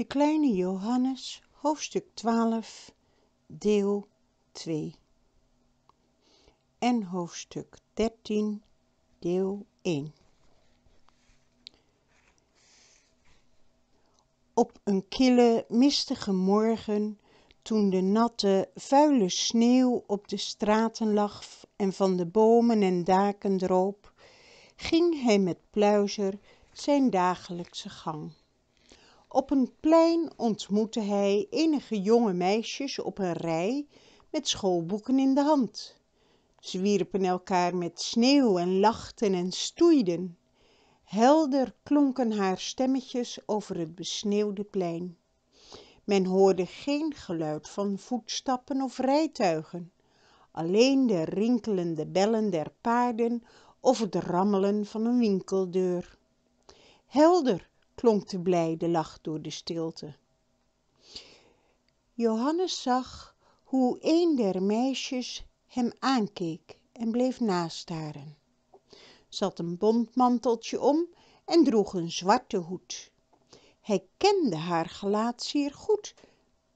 De kleine Johannes, hoofdstuk 12, deel 2 en hoofdstuk 13, deel 1. Op een kille, mistige morgen, toen de natte, vuile sneeuw op de straten lag en van de bomen en daken droop, ging hij met pluizer zijn dagelijkse gang. Op een plein ontmoette hij enige jonge meisjes op een rij met schoolboeken in de hand. Ze wierpen elkaar met sneeuw en lachten en stoeiden. Helder klonken haar stemmetjes over het besneeuwde plein. Men hoorde geen geluid van voetstappen of rijtuigen. Alleen de rinkelende bellen der paarden of het rammelen van een winkeldeur. Helder klonk de blijde lach door de stilte johannes zag hoe een der meisjes hem aankeek en bleef nastaren Zat een een bontmanteltje om en droeg een zwarte hoed hij kende haar gelaat zeer goed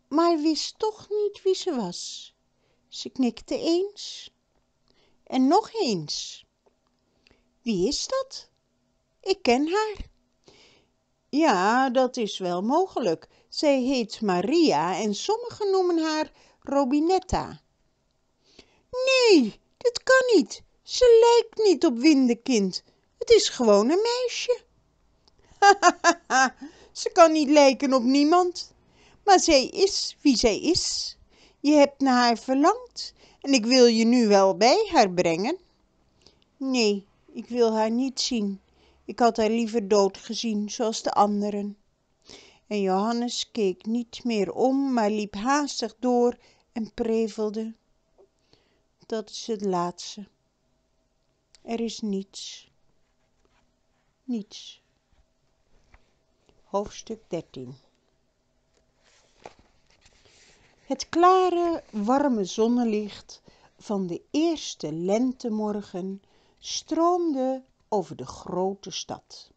maar wist toch niet wie ze was ze knikte eens en nog eens wie is dat ik ken haar ja, dat is wel mogelijk. Zij heet Maria en sommigen noemen haar Robinetta. Nee, dit kan niet. Ze lijkt niet op Windekind. Het is gewoon een meisje. Ha, ze kan niet lijken op niemand. Maar zij is wie zij is. Je hebt naar haar verlangd en ik wil je nu wel bij haar brengen. Nee, ik wil haar niet zien ik had haar liever dood gezien zoals de anderen en johannes keek niet meer om maar liep haastig door en prevelde dat is het laatste er is niets niets hoofdstuk 13. het klare warme zonnelicht van de eerste lentemorgen stroomde over de grote stad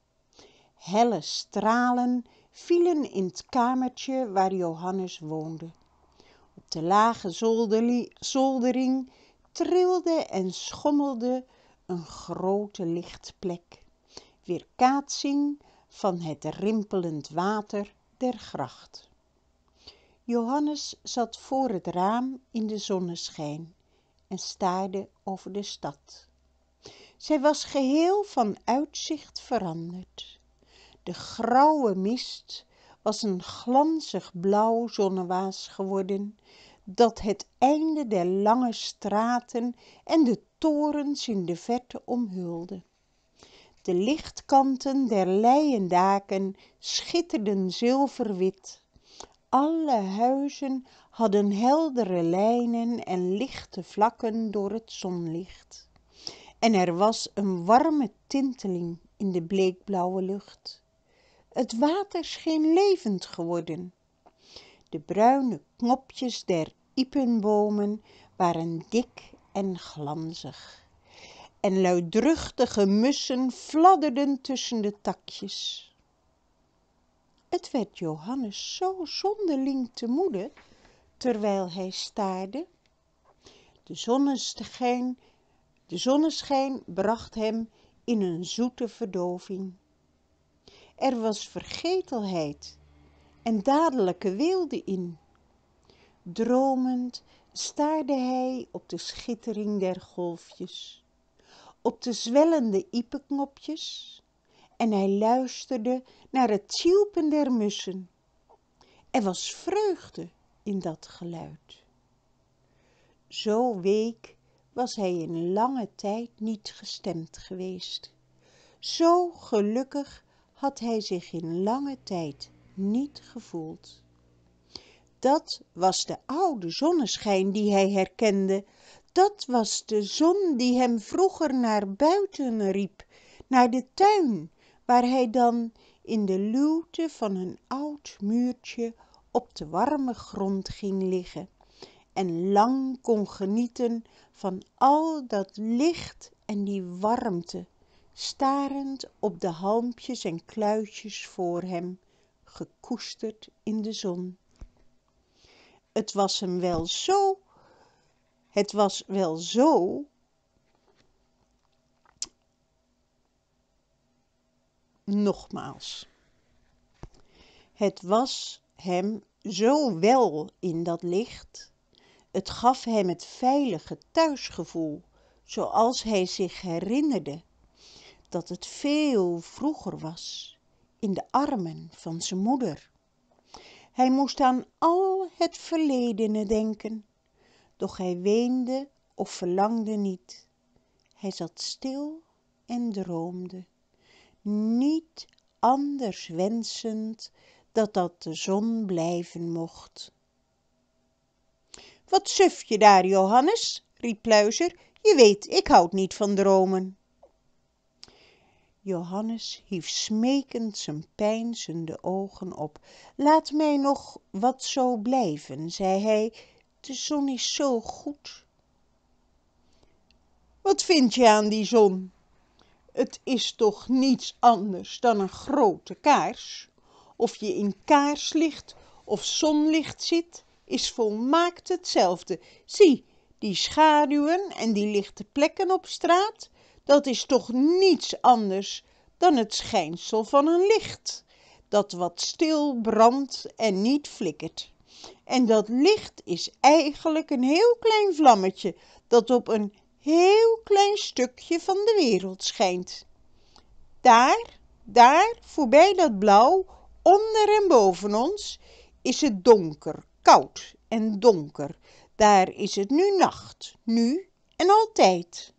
helle stralen vielen in het kamertje waar johannes woonde op de lage zoldering trilde en schommelde een grote lichtplek weerkaatsing van het rimpelend water der gracht johannes zat voor het raam in de zonneschijn en staarde over de stad zij was geheel van uitzicht veranderd de grauwe mist was een glanzig blauw zonnewaas geworden dat het einde der lange straten en de torens in de verte omhulde de lichtkanten der leien daken schitterden zilverwit alle huizen hadden heldere lijnen en lichte vlakken door het zonlicht en er was een warme tinteling in de bleekblauwe lucht. Het water scheen levend geworden. De bruine knopjes der iepenboomen waren dik en glanzig. En luidruchtige mussen fladderden tussen de takjes. Het werd Johannes zo zonderling te moede, terwijl hij staarde. De zonneschijn de zonneschijn bracht hem in een zoete verdoving. Er was vergetelheid en dadelijke wilde in. Dromend staarde hij op de schittering der golfjes, op de zwellende iepenknopjes en hij luisterde naar het tjilpen der mussen. Er was vreugde in dat geluid. Zo week was hij in lange tijd niet gestemd geweest. Zo gelukkig had hij zich in lange tijd niet gevoeld. Dat was de oude zonneschijn die hij herkende. Dat was de zon die hem vroeger naar buiten riep, naar de tuin, waar hij dan in de luwte van een oud muurtje op de warme grond ging liggen en lang kon genieten van al dat licht en die warmte starend op de halmpjes en kluitjes voor hem gekoesterd in de zon het was hem wel zo. het was wel zo. nogmaals het was hem zo wel in dat licht het gaf hem het veilige thuisgevoel zoals hij zich herinnerde dat het veel vroeger was in de armen van zijn moeder hij moest aan al het verledene denken doch hij weende of verlangde niet hij zat stil en droomde niet anders wensend dat dat de zon blijven mocht wat suf je daar johannes riep pluizer je weet ik houd niet van dromen. johannes hief smekend zijn peinzende ogen op laat mij nog wat zo blijven zei hij de zon is zo goed wat vind je aan die zon het is toch niets anders dan een grote kaars of je in kaarslicht of zonlicht zit is volmaakt hetzelfde zie die schaduwen en die lichte plekken op straat dat is toch niets anders dan het schijnsel van een licht dat wat stil brandt en niet flikkert en dat licht is eigenlijk een heel klein vlammetje dat op een heel klein stukje van de wereld schijnt daar daar voorbij dat blauw onder en boven ons is het donker koud en donker, daar is het nu nacht, nu en altijd.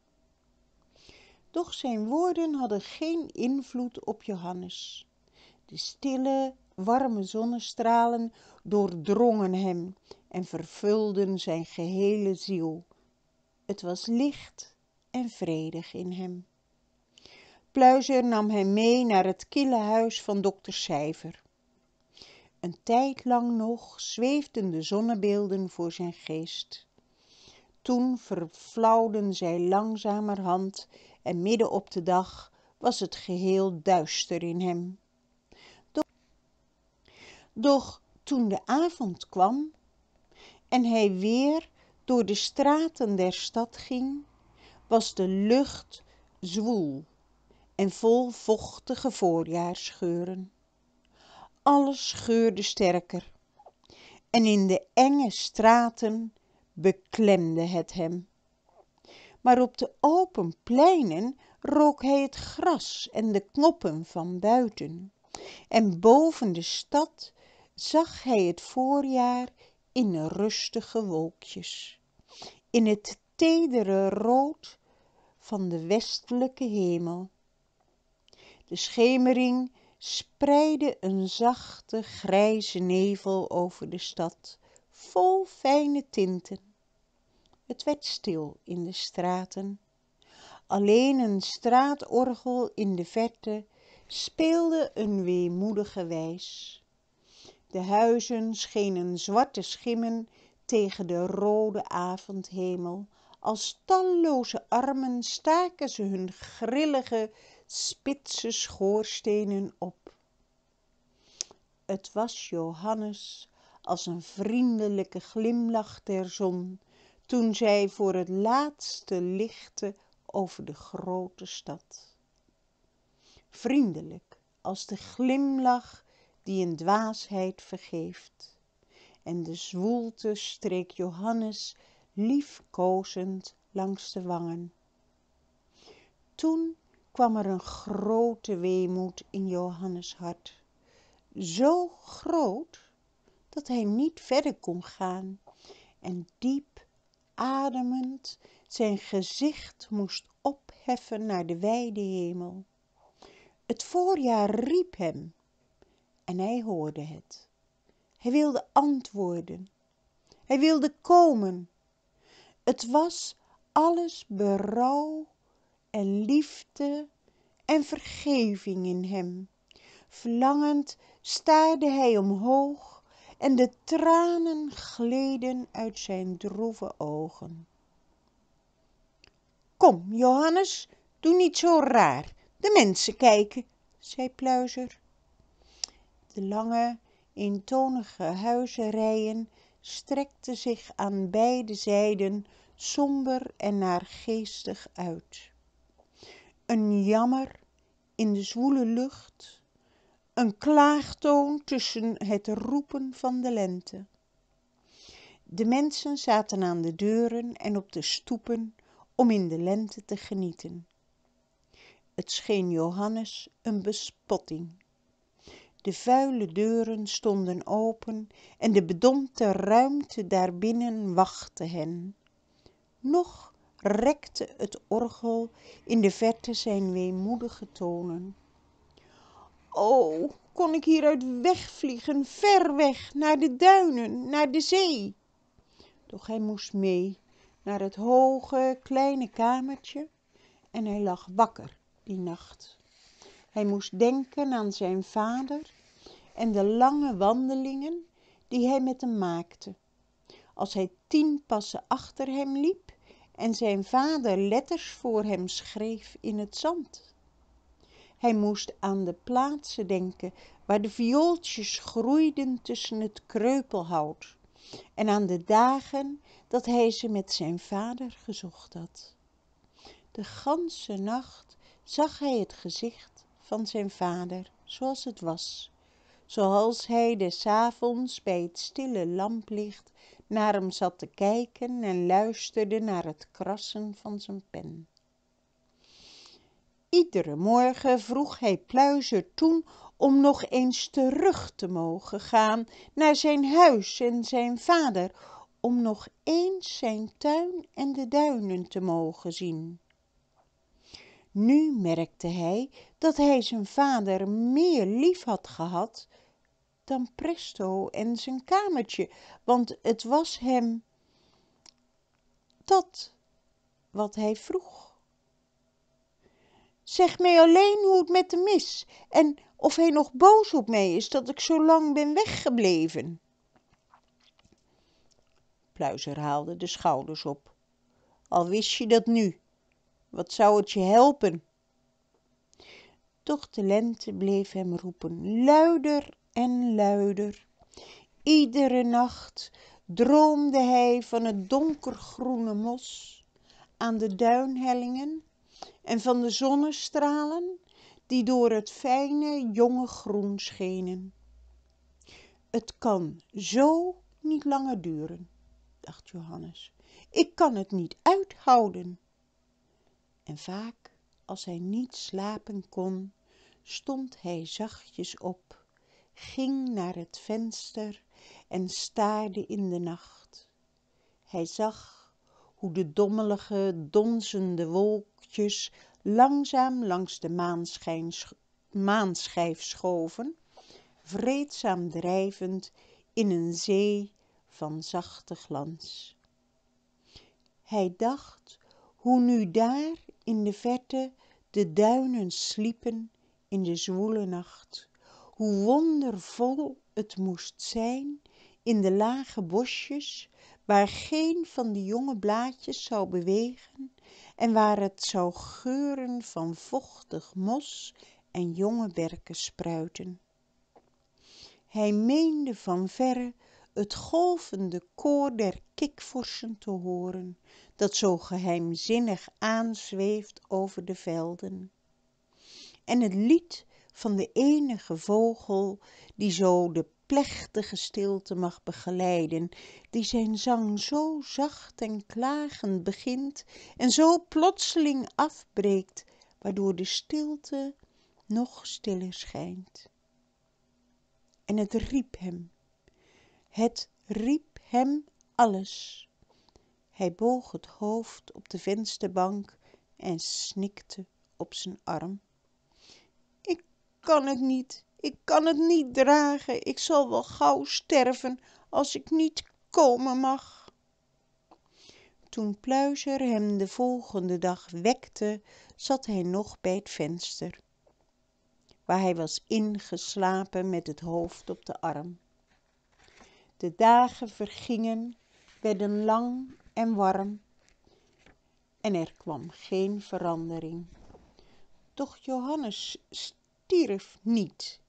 Doch zijn woorden hadden geen invloed op Johannes. De stille, warme zonnestralen doordrongen hem en vervulden zijn gehele ziel. Het was licht en vredig in hem. Pluizer nam hem mee naar het kille huis van dokter Cijfer een tijdlang nog zweefden de zonnebeelden voor zijn geest toen verflauwden zij langzamerhand en midden op de dag was het geheel duister in hem doch toen de avond kwam en hij weer door de straten der stad ging was de lucht zwoel en vol vochtige alles geurde sterker en in de enge straten beklemde het hem maar op de open pleinen rook hij het gras en de knoppen van buiten en boven de stad zag hij het voorjaar in rustige wolkjes in het tedere rood van de westelijke hemel de schemering spreidde een zachte grijze nevel over de stad vol fijne tinten het werd stil in de straten alleen een straatorgel in de verte speelde een weemoedige wijs de huizen schenen zwarte schimmen tegen de rode avondhemel als talloze armen staken ze hun grillige spitse schoorstenen op het was johannes als een vriendelijke glimlach der zon toen zij voor het laatste lichtte over de grote stad vriendelijk als de glimlach die een dwaasheid vergeeft en de zwoelte streek johannes liefkoozend langs de wangen toen kwam er een grote weemoed in johannes hart zo groot dat hij niet verder kon gaan en diep ademend zijn gezicht moest opheffen naar de wijde hemel het voorjaar riep hem en hij hoorde het hij wilde antwoorden hij wilde komen het was alles en liefde en vergeving in hem verlangend staarde hij omhoog en de tranen gleden uit zijn droeve ogen. kom johannes doe niet zo raar de mensen kijken zei pluizer de lange eentonige huizenrijen strekten zich aan beide zijden somber en naargeestig uit een jammer in de zwoele lucht een klaagtoon tussen het roepen van de lente de mensen zaten aan de deuren en op de stoepen om in de lente te genieten het scheen johannes een bespotting de vuile deuren stonden open en de bedompte ruimte daarbinnen wachtte hen nog rekte het orgel in de verte zijn weemoedige tonen. O, kon ik hieruit wegvliegen, ver weg, naar de duinen, naar de zee. Doch hij moest mee naar het hoge, kleine kamertje en hij lag wakker die nacht. Hij moest denken aan zijn vader en de lange wandelingen die hij met hem maakte. Als hij tien passen achter hem liep, en zijn vader letters voor hem schreef in het zand. Hij moest aan de plaatsen denken waar de viooltjes groeiden tussen het kreupelhout en aan de dagen dat hij ze met zijn vader gezocht had. De ganse nacht zag hij het gezicht van zijn vader zoals het was, zoals hij des avonds bij het stille lamplicht naar hem zat te kijken en luisterde naar het krassen van zijn pen. Iedere morgen vroeg hij Pluizer toen om nog eens terug te mogen gaan naar zijn huis en zijn vader, om nog eens zijn tuin en de duinen te mogen zien. Nu merkte hij dat hij zijn vader meer lief had gehad dan presto en zijn kamertje. Want het was hem dat wat hij vroeg. Zeg mij alleen hoe het met de mis en of hij nog boos op mij is dat ik zo lang ben weggebleven. Pluizer haalde de schouders op. Al wist je dat nu, wat zou het je helpen? Doch de lente bleef hem roepen, luider en luider. Iedere nacht droomde hij van het donkergroene mos aan de duinhellingen en van de zonnestralen die door het fijne jonge groen schenen. Het kan zo niet langer duren, dacht Johannes. Ik kan het niet uithouden. En vaak, als hij niet slapen kon, stond hij zachtjes op ging naar het venster en staarde in de nacht hij zag hoe de dommelige donzende wolkjes langzaam langs de maanschijf schoven vreedzaam drijvend in een zee van zachte glans hij dacht hoe nu daar in de verte de duinen sliepen in de zwoele nacht hoe wondervol het moest zijn in de lage bosjes waar geen van de jonge blaadjes zou bewegen en waar het zou geuren van vochtig mos en jonge berken spruiten. hij meende van verre het golvende koor der kikvorschen te horen dat zo geheimzinnig aanzweeft over de velden en het lied van de enige vogel die zo de plechtige stilte mag begeleiden die zijn zang zo zacht en klagend begint en zo plotseling afbreekt waardoor de stilte nog stiller schijnt en het riep hem het riep hem alles hij boog het hoofd op de vensterbank en snikte op zijn arm kan het niet. Ik kan het niet dragen. Ik zal wel gauw sterven als ik niet komen mag. Toen Pluizer hem de volgende dag wekte, zat hij nog bij het venster, waar hij was ingeslapen met het hoofd op de arm. De dagen vergingen, werden lang en warm en er kwam geen verandering. Toch Johannes stierf niet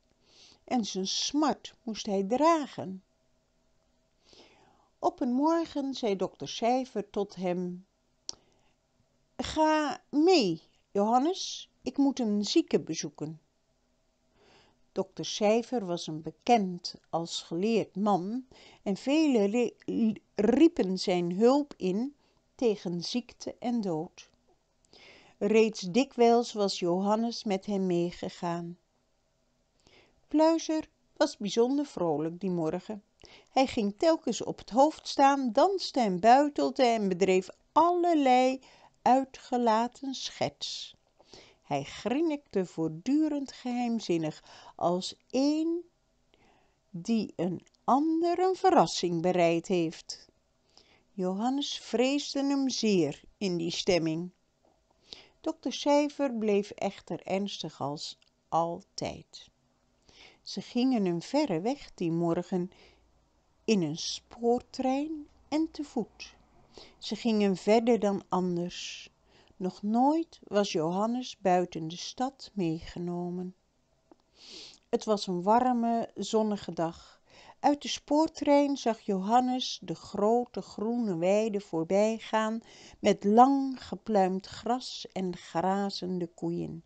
en zijn smart moest hij dragen op een morgen zei dokter cijfer tot hem ga mee johannes ik moet een zieke bezoeken dokter cijfer was een bekend als geleerd man en velen riepen zijn hulp in tegen ziekte en dood reeds dikwijls was Johannes met hem meegegaan. Pluizer was bijzonder vrolijk die morgen. Hij ging telkens op het hoofd staan, danste en buitelde en bedreef allerlei uitgelaten schets. Hij grinnikte voortdurend geheimzinnig als een die een ander een verrassing bereid heeft. Johannes vreesde hem zeer in die stemming. Dokter Sever bleef echter ernstig als altijd. Ze gingen een verre weg die morgen in een spoortrein en te voet. Ze gingen verder dan anders. Nog nooit was Johannes buiten de stad meegenomen. Het was een warme, zonnige dag uit de spoortrein zag johannes de grote groene weide voorbijgaan met lang gepluimd gras en grazende koeien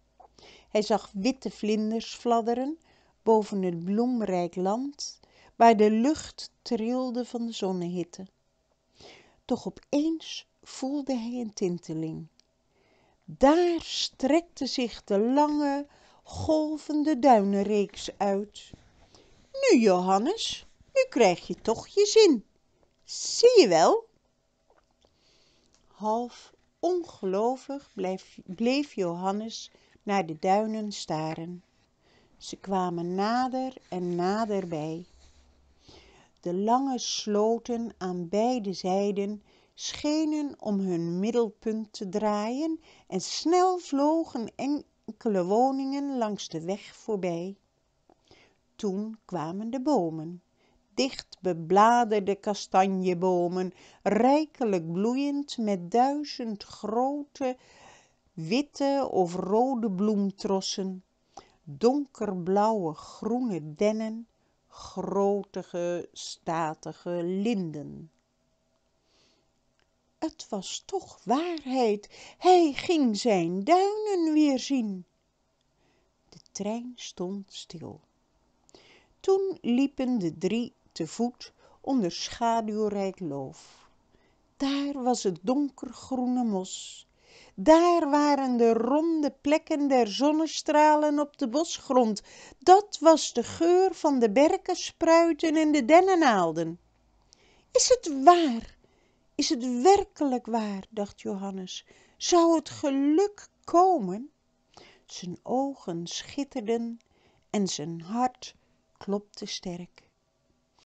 hij zag witte vlinders fladderen boven het bloemrijk land waar de lucht trilde van de zonnehitte Toch op eens voelde hij een tinteling daar strekte zich de lange golvende duinenreeks uit nu johannes nu krijg je toch je zin zie je wel half ongelovig bleef johannes naar de duinen staren ze kwamen nader en nader bij de lange sloten aan beide zijden schenen om hun middelpunt te draaien en snel vlogen enkele woningen langs de weg voorbij toen kwamen de bomen, dicht bebladerde kastanjebomen, rijkelijk bloeiend met duizend grote witte of rode bloemtrossen donkerblauwe groene dennen grotige, statige linden het was toch waarheid hij ging zijn duinen weer zien. de trein stond stil toen liepen de drie te voet onder schaduwrijk loof daar was het donkergroene mos daar waren de ronde plekken der zonnestralen op de bosgrond. dat was de geur van de berkespruiten en de dennenaalden is het waar is het werkelijk waar dacht johannes zou het geluk komen zijn ogen schitterden en zijn hart klopte sterk